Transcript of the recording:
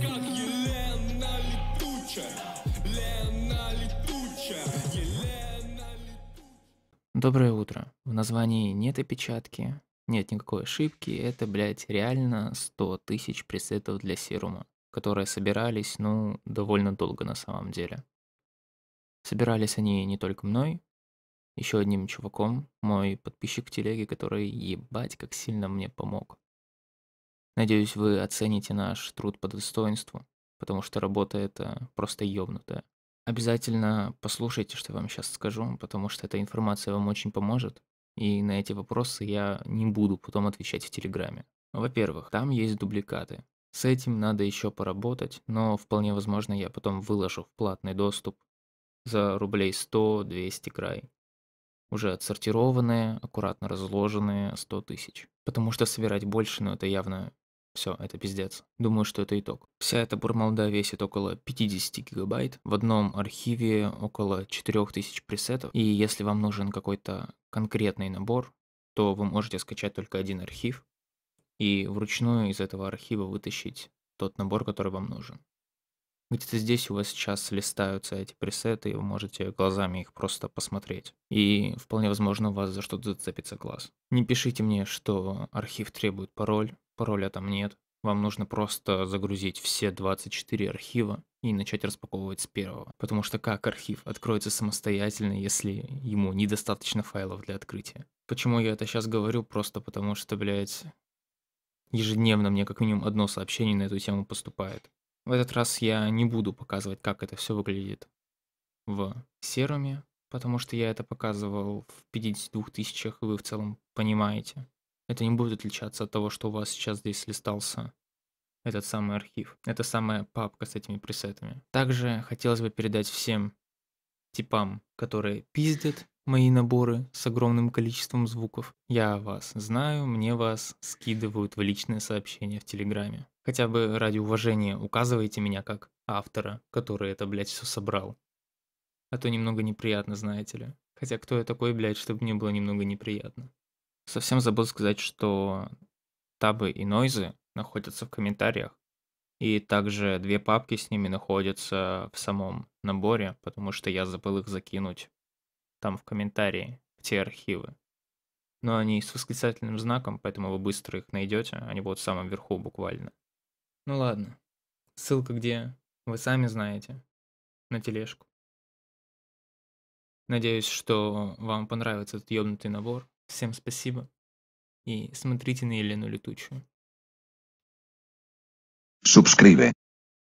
как Елена Летучая, Лена Летучая, Елена Летучая. Доброе утро. В названии нет опечатки, нет никакой ошибки, это, блядь, реально 100 тысяч пресетов для серума, которые собирались, ну, довольно долго на самом деле. Собирались они не только мной, еще одним чуваком, мой подписчик в телеге, который ебать как сильно мне помог. Надеюсь, вы оцените наш труд по достоинству, потому что работа это просто ёбнутая. Обязательно послушайте, что я вам сейчас скажу, потому что эта информация вам очень поможет, и на эти вопросы я не буду потом отвечать в Телеграме. Во-первых, там есть дубликаты. С этим надо еще поработать, но вполне возможно я потом выложу в платный доступ за рублей 100-200 край. Уже отсортированные, аккуратно разложенные 100 тысяч. Потому что собирать больше, ну это явно все, это пиздец. Думаю, что это итог. Вся эта бурмалда весит около 50 гигабайт, в одном архиве около 4000 пресетов, и если вам нужен какой-то конкретный набор, то вы можете скачать только один архив и вручную из этого архива вытащить тот набор, который вам нужен. Где-то здесь у вас сейчас листаются эти пресеты, и вы можете глазами их просто посмотреть. И вполне возможно у вас за что-то зацепится глаз. Не пишите мне, что архив требует пароль, Пароля там нет. Вам нужно просто загрузить все 24 архива и начать распаковывать с первого. Потому что как архив откроется самостоятельно, если ему недостаточно файлов для открытия? Почему я это сейчас говорю? Просто потому что, блядь, ежедневно мне как минимум одно сообщение на эту тему поступает. В этот раз я не буду показывать, как это все выглядит в серуме, потому что я это показывал в 52 тысячах, и вы в целом понимаете. Это не будет отличаться от того, что у вас сейчас здесь листался этот самый архив. Это самая папка с этими пресетами. Также хотелось бы передать всем типам, которые пиздят мои наборы с огромным количеством звуков. Я вас знаю, мне вас скидывают в личные сообщения в Телеграме. Хотя бы ради уважения указывайте меня как автора, который это, блядь, все собрал. А то немного неприятно, знаете ли. Хотя кто я такой, блядь, чтобы мне было немного неприятно. Совсем забыл сказать, что табы и нойзы находятся в комментариях, и также две папки с ними находятся в самом наборе, потому что я забыл их закинуть там в комментарии, в те архивы. Но они с восклицательным знаком, поэтому вы быстро их найдете, они будут в самом верху буквально. Ну ладно, ссылка где, вы сами знаете, на тележку. Надеюсь, что вам понравится этот ёбнутый набор. Всем спасибо и смотрите на Елену Летучую. Subscribe.